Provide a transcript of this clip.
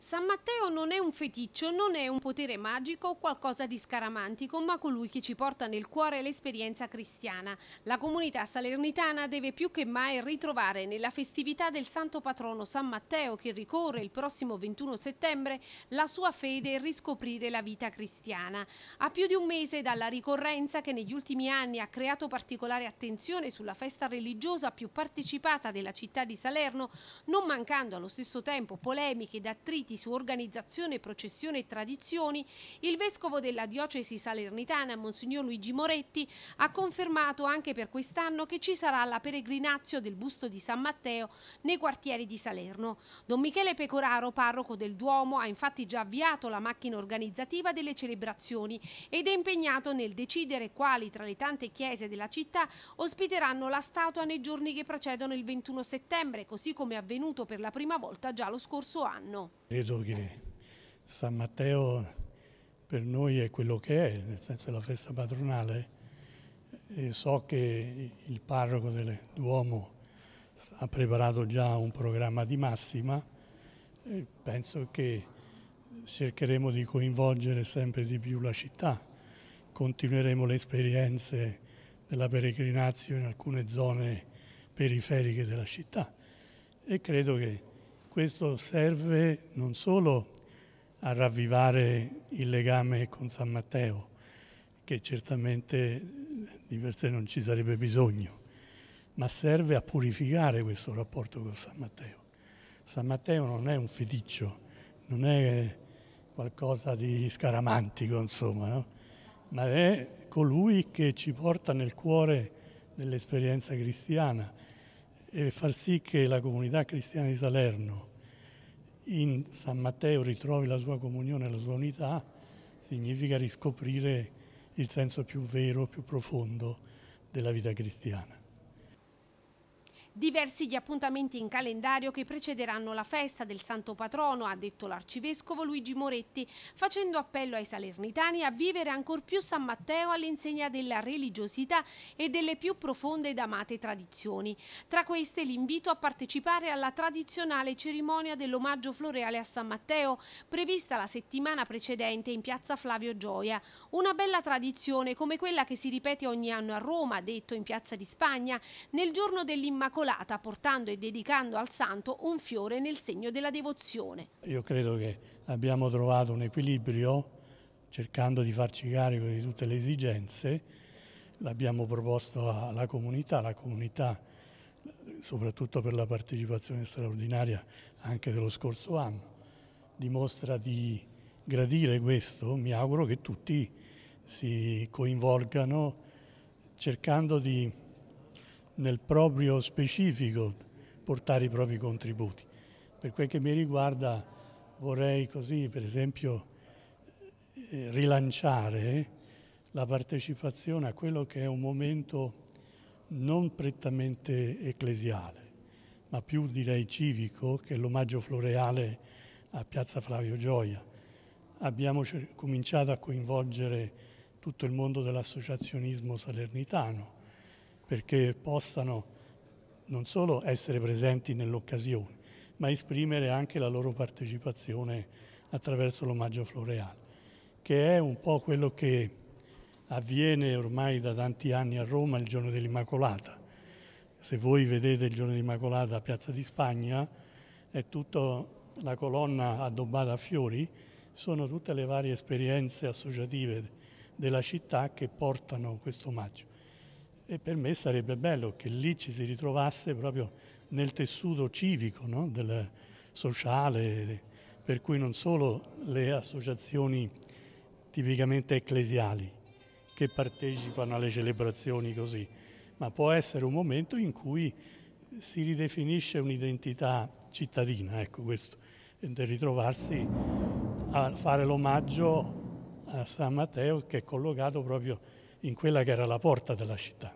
San Matteo non è un feticcio, non è un potere magico o qualcosa di scaramantico, ma colui che ci porta nel cuore l'esperienza cristiana. La comunità salernitana deve più che mai ritrovare nella festività del santo patrono San Matteo che ricorre il prossimo 21 settembre la sua fede e riscoprire la vita cristiana. A più di un mese dalla ricorrenza che negli ultimi anni ha creato particolare attenzione sulla festa religiosa più partecipata della città di Salerno, non mancando allo stesso tempo polemiche ed attriti riti su organizzazione, processione e tradizioni, il vescovo della diocesi salernitana, Monsignor Luigi Moretti, ha confermato anche per quest'anno che ci sarà la peregrinazio del busto di San Matteo nei quartieri di Salerno. Don Michele Pecoraro, parroco del Duomo, ha infatti già avviato la macchina organizzativa delle celebrazioni ed è impegnato nel decidere quali tra le tante chiese della città ospiteranno la statua nei giorni che precedono il 21 settembre, così come è avvenuto per la prima volta già lo scorso anno credo che San Matteo per noi è quello che è, nel senso della festa patronale. E so che il parroco del Duomo ha preparato già un programma di massima, e penso che cercheremo di coinvolgere sempre di più la città, continueremo le esperienze della peregrinazione in alcune zone periferiche della città e credo che questo serve non solo a ravvivare il legame con San Matteo, che certamente di per sé non ci sarebbe bisogno, ma serve a purificare questo rapporto con San Matteo. San Matteo non è un feticcio, non è qualcosa di scaramantico, insomma, no? ma è colui che ci porta nel cuore dell'esperienza cristiana, e far sì che la comunità cristiana di Salerno in San Matteo ritrovi la sua comunione e la sua unità significa riscoprire il senso più vero, più profondo della vita cristiana. Diversi gli appuntamenti in calendario che precederanno la festa del Santo Patrono, ha detto l'Arcivescovo Luigi Moretti, facendo appello ai salernitani a vivere ancor più San Matteo all'insegna della religiosità e delle più profonde ed amate tradizioni. Tra queste l'invito a partecipare alla tradizionale cerimonia dell'omaggio floreale a San Matteo, prevista la settimana precedente in piazza Flavio Gioia. Una bella tradizione come quella che si ripete ogni anno a Roma, detto in piazza di Spagna, nel giorno dell'Immacolata immacolata portando e dedicando al santo un fiore nel segno della devozione. Io credo che abbiamo trovato un equilibrio cercando di farci carico di tutte le esigenze, l'abbiamo proposto alla comunità, la comunità soprattutto per la partecipazione straordinaria anche dello scorso anno, dimostra di gradire questo, mi auguro che tutti si coinvolgano cercando di nel proprio specifico portare i propri contributi. Per quel che mi riguarda vorrei così per esempio eh, rilanciare la partecipazione a quello che è un momento non prettamente ecclesiale, ma più direi civico, che è l'omaggio floreale a Piazza Flavio Gioia. Abbiamo cominciato a coinvolgere tutto il mondo dell'associazionismo salernitano, perché possano non solo essere presenti nell'occasione, ma esprimere anche la loro partecipazione attraverso l'omaggio floreale, che è un po' quello che avviene ormai da tanti anni a Roma il giorno dell'Immacolata. Se voi vedete il giorno dell'Immacolata a Piazza di Spagna, è tutta la colonna addobbata a fiori, sono tutte le varie esperienze associative della città che portano questo omaggio e per me sarebbe bello che lì ci si ritrovasse proprio nel tessuto civico, no? del sociale, per cui non solo le associazioni tipicamente ecclesiali che partecipano alle celebrazioni così, ma può essere un momento in cui si ridefinisce un'identità cittadina, ecco questo, del ritrovarsi a fare l'omaggio a San Matteo che è collocato proprio in quella che era la porta della città.